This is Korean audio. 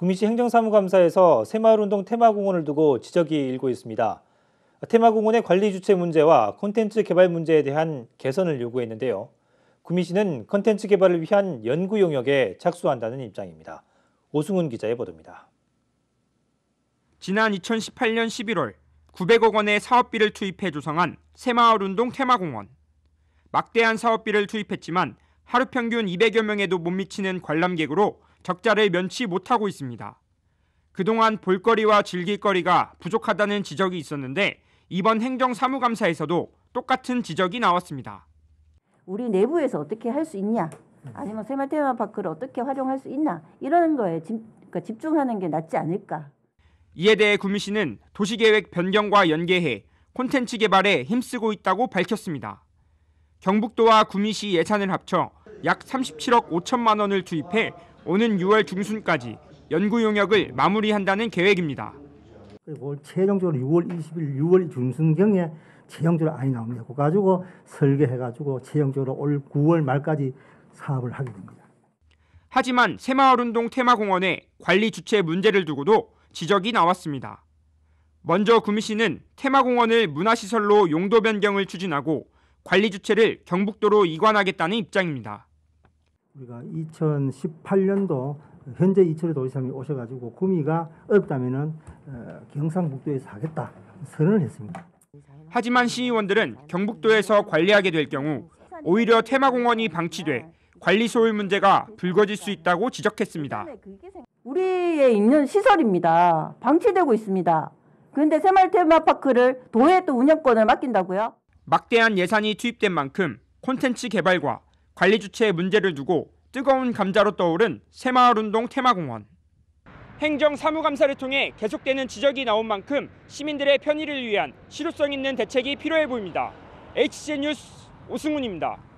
구미시 행정사무감사에서 새마을운동 테마공원을 두고 지적이 일고 있습니다. 테마공원의 관리 주체 문제와 콘텐츠 개발 문제에 대한 개선을 요구했는데요. 구미시는 콘텐츠 개발을 위한 연구 용역에 착수한다는 입장입니다. 오승훈 기자의 보도입니다. 지난 2018년 11월 900억 원의 사업비를 투입해 조성한 새마을운동 테마공원. 막대한 사업비를 투입했지만 하루 평균 200여 명에도 못 미치는 관람객으로 적자를 면치 못하고 있습니다. 그동안 볼거리와 즐길거리가 부족하다는 지적이 있었는데 이번 행정사무감사에서도 똑같은 지적이 나왔습니다. 우리 내부에서 어떻게 할 수 있냐 아니면 새마 테마파크를 어떻게 활용할 수 있나 이런 거에 집, 그러니까 집중하는 게 낫지 않을까. 이에 대해 구미 씨는 도시계획 변경과 연계해 콘텐츠 개발에 힘쓰고 있다고 밝혔습니다. 경북도와 구미시 예산을 합쳐 약 37억 5천만 원을 투입해 오는 6월 중순까지 연구 용역을 마무리한다는 계획입니다. 최종적으로 6월 20일, 6월 중순경에 최종적으로 안이 나옵니다. 그 가지고 설계해가지고 최종적으로 올 9월 말까지 사업을 하게 됩니다. 하지만 새마을운동 테마공원의 관리 주체 문제를 두고도 지적이 나왔습니다. 먼저 구미시는 테마공원을 문화시설로 용도 변경을 추진하고 관리 주체를 경북도로 이관하겠다는 입장입니다. 우리가 2018년도 현재 이철의 도지사님이 오셔가지고 구미가 어렵다면은 어, 경상북도에서 하겠다 선언을 했습니다. 하지만 시의원들은 경북도에서 관리하게 될 경우 오히려 테마공원이 방치돼 관리 소홀 문제가 불거질 수 있다고 지적했습니다. 우리의 있는 시설입니다. 방치되고 있습니다. 그런데 새마을 테마파크를 도에 또 운영권을 맡긴다고요? 막대한 예산이 투입된 만큼 콘텐츠 개발과 관리 주체의 문제를 두고 뜨거운 감자로 떠오른 새마을운동 테마공원. 행정 사무감사를 통해 계속되는 지적이 나온 만큼 시민들의 편의를 위한 실효성 있는 대책이 필요해 보입니다. HC 뉴스 오승훈입니다.